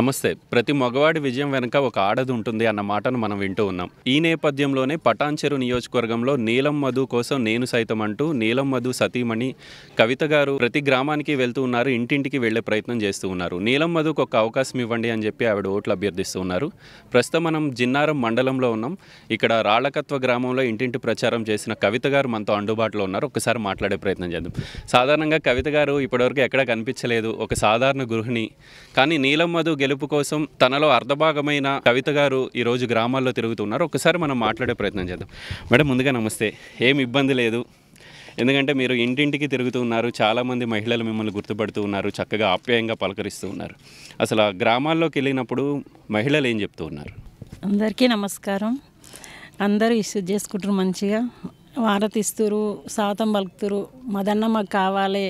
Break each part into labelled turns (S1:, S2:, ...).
S1: నమస్తే ప్రతి మగవాడి విజయం వెనుక ఒక ఆడది ఉంటుంది అన్న మాటను మనం వింటూ ఉన్నాం ఈ నేపథ్యంలోనే పటాన్చెరు నియోజకవర్గంలో నీలం మధు కోసం నేను సైతం అంటూ నీలం మధు సతీమణి కవిత గారు ప్రతి గ్రామానికి వెళ్తూ ఉన్నారు ఇంటింటికి వెళ్లే ప్రయత్నం చేస్తూ ఉన్నారు నీలం మధుకు ఒక అవకాశం ఇవ్వండి అని చెప్పి ఆవిడ ఓట్లు అభ్యర్థిస్తూ ఉన్నారు ప్రస్తుతం మనం జిన్నారం మండలంలో ఉన్నాం ఇక్కడ రాళకత్వ గ్రామంలో ఇంటింటి ప్రచారం చేసిన కవిత గారు మనతో అందుబాటులో ఉన్నారు ఒకసారి మాట్లాడే ప్రయత్నం చేద్దాం సాధారణంగా కవిత గారు ఇప్పటివరకు ఎక్కడ కనిపించలేదు ఒక సాధారణ గృహిణి కానీ నీలం మధు గెలుపు కోసం తనలో అర్ధభాగమైన కవిత గారు ఈరోజు గ్రామాల్లో తిరుగుతున్నారు ఒకసారి మనం మాట్లాడే ప్రయత్నం చేద్దాం మేడం ముందుగా నమస్తే ఏం ఇబ్బంది లేదు ఎందుకంటే మీరు ఇంటింటికి తిరుగుతూ ఉన్నారు చాలామంది మహిళలు మిమ్మల్ని గుర్తుపడుతూ ఉన్నారు చక్కగా ఆప్యాయంగా పలకరిస్తూ ఉన్నారు అసలు ఆ గ్రామాల్లోకి వెళ్ళినప్పుడు మహిళలు ఏం చెప్తూ
S2: ఉన్నారు అందరికీ నమస్కారం అందరూ ఇష్యూ చేసుకుంటారు మంచిగా వారతిస్తురు సాతం పలుకుతురు మదన్న మాకు కావాలి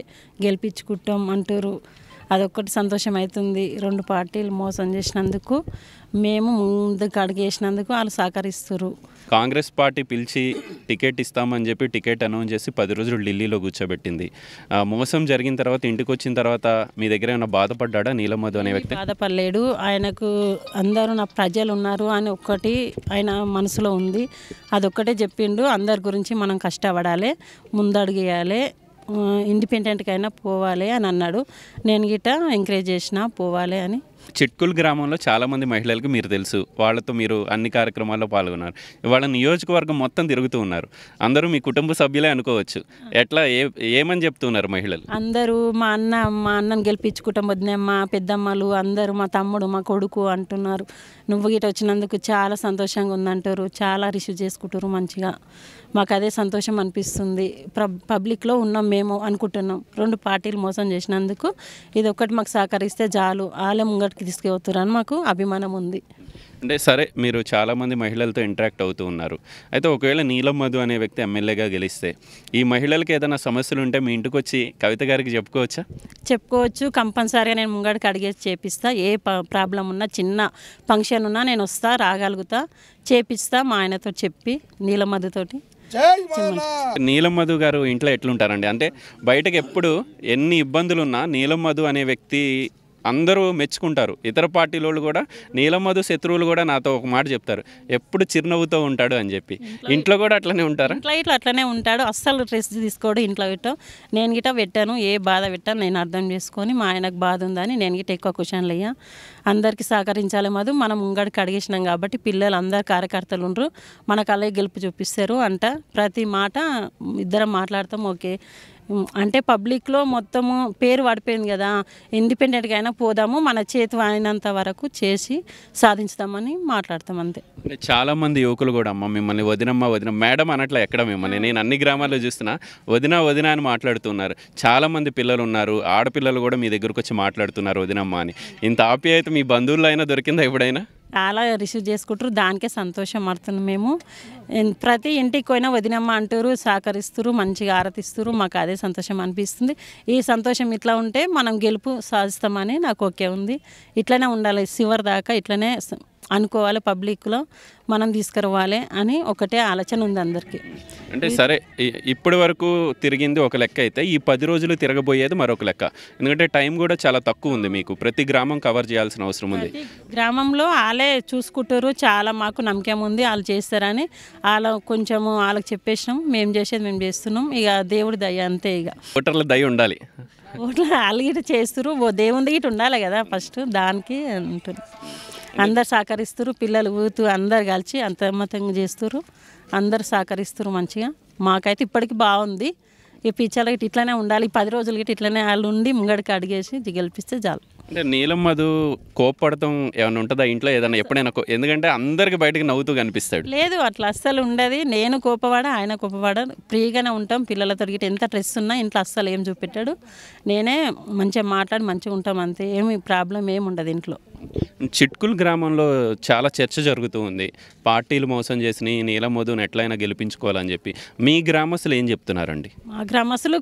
S2: గెలిపించుకుంటాం అంటారు అదొక్కటి సంతోషం అవుతుంది రెండు పార్టీలు మోసం చేసినందుకు మేము ముందుకు అడుగు వేసినందుకు వాళ్ళు సహకరిస్తారు
S1: కాంగ్రెస్ పార్టీ పిలిచి టికెట్ ఇస్తామని చెప్పి టికెట్ అనౌన్స్ చేసి పది రోజులు ఢిల్లీలో కూర్చోబెట్టింది మోసం జరిగిన తర్వాత ఇంటికి వచ్చిన తర్వాత మీ దగ్గర ఏమైనా బాధపడ్డా నీలమధు అనే వ్యక్తి
S2: బాధపడలేడు ఆయనకు అందరూ నా ప్రజలు ఉన్నారు అని ఒక్కటి ఆయన మనసులో ఉంది అదొక్కటే చెప్పిండు అందరి గురించి మనం కష్టపడాలి ముందడుగేయాలి ఇండిపెండెంట్గా అయినా పోవాలి అని అన్నాడు నేను గిట్ట ఎంకరేజ్ చేసిన పోవాలి అని
S1: చిట్కుల్ గ్రామంలో చాలామంది మహిళలకు మీరు తెలుసు వాళ్ళతో మీరు అన్ని కార్యక్రమాల్లో పాల్గొన్నారు వాళ్ళ నియోజకవర్గం మొత్తం తిరుగుతూ ఉన్నారు అందరూ మీ కుటుంబ సభ్యులే అనుకోవచ్చు ఎట్లా ఏ ఏమని చెప్తున్నారు మహిళలు
S2: అందరూ మా అన్న మా అన్నను గెలిపించుకుంటాం మా పెద్దమ్మలు అందరూ మా తమ్ముడు మా కొడుకు అంటున్నారు నువ్వు గిట వచ్చినందుకు చాలా సంతోషంగా ఉందంటారు చాలా రిసీవ్ చేసుకుంటారు మంచిగా మాకు అదే సంతోషం అనిపిస్తుంది పబ్లిక్లో ఉన్నాం మేము అనుకుంటున్నాం రెండు పార్టీలు మోసం చేసినందుకు ఇది ఒక్కటి మాకు సహకరిస్తే చాలు ఆలయం ముంగట ముందరికి తీసుకుపోతున్నారని మాకు అభిమానం ఉంది
S1: అంటే సరే మీరు చాలామంది మహిళలతో ఇంటరాక్ట్ అవుతూ ఉన్నారు అయితే ఒకవేళ నీలం మధు అనే వ్యక్తి ఎమ్మెల్యేగా గెలిస్తే ఈ మహిళలకు ఏదైనా సమస్యలు ఉంటే మీ ఇంటికి వచ్చి కవిత గారికి చెప్పుకోవచ్చా
S2: చెప్పుకోవచ్చు కంపల్సరీగా నేను ముంగడికి అడిగేసి చేపిస్తా ఏ ప్రాబ్లం ఉన్నా చిన్న ఫంక్షన్ ఉన్నా నేను వస్తా రాగలుగుతా చేపిస్తా మా ఆయనతో చెప్పి నీలం మధుతోటి
S1: నీలం మధు గారు ఇంట్లో ఎట్లుంటారండి అంటే బయటకు ఎప్పుడు ఎన్ని ఇబ్బందులు ఉన్నా నీలం మధు అనే వ్యక్తి అందరూ మెచ్చుకుంటారు ఇతర పార్టీల వాళ్ళు కూడా నీలమధు శత్రువులు కూడా నాతో ఒక మాట చెప్తారు ఎప్పుడు చిరునవ్వుతో ఉంటాడు అని చెప్పి ఇంట్లో కూడా అట్లనే ఉంటారు
S2: ఇంట్లో ఇట్లా అట్లనే ఉంటాడు అస్సలు డ్రెస్ తీసుకోడు ఇంట్లో ఇట్టం నేను గిట్ట పెట్టాను ఏ బాధ పెట్టాను నేను అర్థం చేసుకొని మా ఆయనకు బాధ ఉందని నేను గిట్ట ఎక్కువ క్వశ్చన్లు అయ్యా అందరికీ సహకరించాలి మధు మనం ముంగడికి అడిగేసినాం కాబట్టి పిల్లలు అందరు కార్యకర్తలు ఉండరు మనకు అలాగే గెలుపు చూపిస్తారు అంట ప్రతి మాట ఇద్దరం మాట్లాడతాం ఓకే అంటే పబ్లిక్లో మొత్తము పేరు పడిపోయింది కదా ఇండిపెండెంట్గా అయినా పోదాము మన చేతి అయినంత వరకు చేసి సాధించుదామని మాట్లాడతాం అంతే
S1: చాలామంది యువకులు కూడా అమ్మ మిమ్మల్ని వదినమ్మ వదిన మేడం అన్నట్ల ఎక్కడ మిమ్మల్ని నేను అన్ని గ్రామాల్లో చూస్తున్నా వదిన వదిన అని మాట్లాడుతున్నారు చాలామంది పిల్లలు ఉన్నారు ఆడపిల్లలు కూడా మీ దగ్గరకు వచ్చి మాట్లాడుతున్నారు వదినమ్మ అని ఇంత ఆప్యాయత మీ బంధువుల్లో అయినా దొరికిందా ఎప్పుడైనా
S2: అలా రిసీవ్ చేసుకుంటారు దానికే సంతోషం పడుతున్నాం మేము ప్రతి ఇంటికి పోయినా వదినమ్మ అంటారు సహకరిస్తారు మంచిగా ఆరతిస్తారు మాకు అదే సంతోషం అనిపిస్తుంది ఈ సంతోషం ఇట్లా ఉంటే మనం గెలుపు సాధిస్తామని నాకు ఓకే ఉంది ఇట్లనే ఉండాలి చివరి దాకా ఇట్లనే అనుకోవాలి పబ్లిక్లో మనం తీసుకురావాలి అని ఒకటే ఆలోచన ఉంది అందరికీ
S1: అంటే సరే ఇప్పటి వరకు తిరిగింది ఒక లెక్క అయితే ఈ పది రోజులు తిరగబోయేది మరొక లెక్క ఎందుకంటే టైం కూడా చాలా తక్కువ ఉంది మీకు ప్రతి గ్రామం కవర్ చేయాల్సిన అవసరం ఉంది
S2: గ్రామంలో వాళ్ళే చూసుకుంటారు చాలా మాకు నమ్మకం ఉంది వాళ్ళు చేస్తారని వాళ్ళ కొంచెము వాళ్ళకి చెప్పేసినాం మేము చేసేది మేము చేస్తున్నాం ఇక దేవుడి దయ అంతే ఇక
S1: ఓటర్ల దయ ఉండాలి
S2: ఓట్ల వాళ్ళు ఇటు చేస్తారు దేవుడి ఇటు ఉండాలి కదా ఫస్ట్ దానికి అంటున్నారు అందరు సహకరిస్తారు పిల్లలు ఊతూ అందరు కలిసి అంతమతంగా చేస్తారు అందరు సహకరిస్తారు మంచిగా మాకైతే ఇప్పటికి బాగుంది ఈ పిచ్చర్లకి ఇట్లానే ఉండాలి పది రోజులకి గిట్ట ఇట్లనే వాళ్ళు ఉండి ముంగడికి అడిగేసి గెలిపిస్తే చాలు
S1: అంటే నీలం మధు కోప్పడతాం ఏమైనా ఉంటుందా ఇంట్లో ఏదైనా ఎప్పుడైనా ఎందుకంటే అందరికి బయటకు నవ్వుతూ కనిపిస్తాడు
S2: లేదు అట్లా అస్సలు ఉండదు నేను కోపవాడ ఆయన కోపవాడ ఫ్రీగానే ఉంటాం పిల్లలతో గిట్ట ఎంత స్ట్రెస్ ఉన్నా ఇంట్లో అస్సలు ఏం చూపెట్టాడు నేనే మంచిగా మాట్లాడి మంచిగా ఉంటాం అంతే ఏమి ప్రాబ్లం ఏమి ఉండదు ఇంట్లో
S1: చిట్కుల్ గ్రామంలో చాలా చర్చ జరుగుతూ ఉంది పార్టీలు మోసం చేసిన మధుని ఎట్లయినా గెలిపించుకోవాలని చెప్పి మీ గ్రామస్తులు ఏం చెప్తున్నారండి
S2: మా గ్రామస్తులు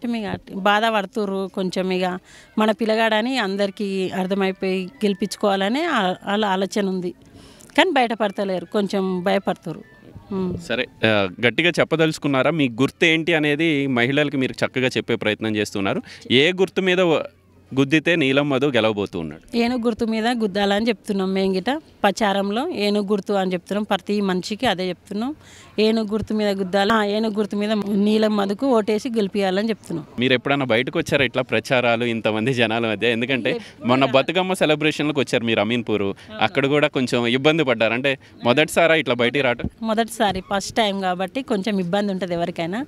S2: బాధపడుతురు కొంచెం ఇక మన పిల్లగాడని అందరికీ అర్థమైపోయి గెలిపించుకోవాలని వాళ్ళ ఆలోచన ఉంది కానీ బయటపడతలేరు కొంచెం భయపడతారు
S1: సరే గట్టిగా చెప్పదలుచుకున్నారా మీ గుర్తు ఏంటి అనేది మహిళలకు మీరు చక్కగా చెప్పే ప్రయత్నం చేస్తున్నారు ఏ గుర్తు మీద గుద్దితే నీలం మధు గెలవబోతూ ఉన్నాడు
S2: ఏనుగు గుర్తు మీద గుద్దాలని చెప్తున్నాం మేము గిట ప్రచారంలో ఏనుగు గుర్తు అని చెప్తున్నాం ప్రతి మనిషికి అదే చెప్తున్నాం ఏనుగు గుర్తు మీద గుద్దాలి ఏనుగు గుర్తు మీద నీలం మధుకు ఓటేసి గెలిపియాలని చెప్తున్నాం
S1: మీరు ఎప్పుడైనా బయటకు వచ్చారు ఇట్లా ప్రచారాలు ఇంతమంది జనాల మధ్య ఎందుకంటే మొన్న బతుకమ్మ సెలబ్రేషన్లకు వచ్చారు మీరు అమీన్పూర్ అక్కడ కూడా కొంచెం ఇబ్బంది పడ్డారు అంటే మొదటిసారా ఇట్లా బయటికి రావటం
S2: మొదటిసారి ఫస్ట్ టైం కాబట్టి కొంచెం ఇబ్బంది ఉంటుంది ఎవరికైనా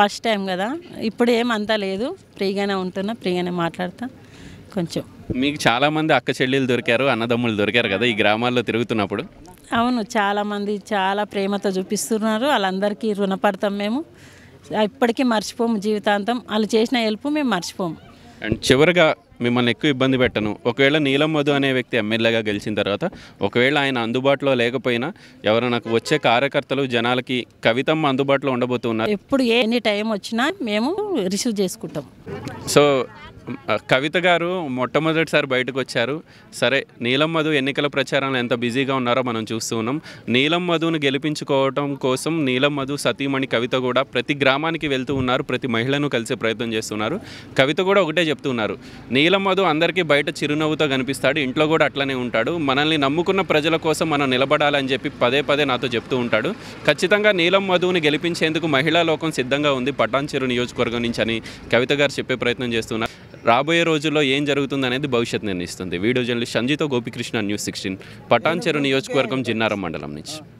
S2: ఫస్ట్ టైం కదా ఇప్పుడు ఏమంతా లేదు ఫ్రీగానే ఉంటున్నా ఫ్రీగానే మాట్లాడతాను కొంచెం
S1: మీకు చాలామంది అక్క చెల్లెలు దొరికారు అన్నదమ్ములు దొరికారు కదా ఈ గ్రామాల్లో తిరుగుతున్నప్పుడు
S2: అవును చాలామంది చాలా ప్రేమతో చూపిస్తున్నారు వాళ్ళందరికీ రుణపడతాం మేము ఇప్పటికీ మర్చిపోము జీవితాంతం వాళ్ళు చేసిన హెల్ప్ మేము మర్చిపోము
S1: అండ్ చివరిగా మిమ్మల్ని ఎక్కువ ఇబ్బంది పెట్టను ఒకవేళ నీలం మధు అనే వ్యక్తి ఎమ్మెల్యేగా గెలిచిన తర్వాత ఒకవేళ ఆయన అందుబాటులో లేకపోయినా ఎవరైనా వచ్చే కార్యకర్తలు జనాలకి కవితమ్మ అందుబాటులో ఉండబోతున్నారు
S2: ఎప్పుడు ఎనీ టైం వచ్చినా మేము రిసీవ్ చేసుకుంటాం
S1: సో కవిత గారు మొట్టమొదటిసారి బయటకు వచ్చారు సరే నీలం మధు ఎన్నికల ప్రచారంలో ఎంత బిజీగా ఉన్నారో మనం చూస్తూ ఉన్నాం నీలం మధును గెలిపించుకోవటం కోసం నీలం మధు సతీమణి కవిత కూడా ప్రతి గ్రామానికి వెళ్తూ ఉన్నారు ప్రతి మహిళను కలిసే ప్రయత్నం చేస్తున్నారు కవిత కూడా ఒకటే చెప్తున్నారు నీలం మధు అందరికీ బయట చిరునవ్వుతో కనిపిస్తాడు ఇంట్లో కూడా అట్లనే ఉంటాడు మనల్ని నమ్ముకున్న ప్రజల కోసం మనం నిలబడాలని చెప్పి పదే పదే నాతో చెప్తూ ఉంటాడు ఖచ్చితంగా నీలం మధువుని గెలిపించేందుకు మహిళా లోకం సిద్ధంగా ఉంది పటాన్చెరు నియోజకవర్గం నుంచి అని కవిత గారు చెప్పే ప్రయత్నం చేస్తున్నారు రాబోయే రోజుల్లో ఏం జరుగుతుంది అనేది భవిష్యత్ నిర్ణయిస్తుంది వీడియో జర్నలిస్ట్ సంజీతో గోపికృష్ణ న్యూస్ సిక్స్టీన్ పటాన్చెరు నియోజకవర్గం జిన్నారం మండలం నుంచి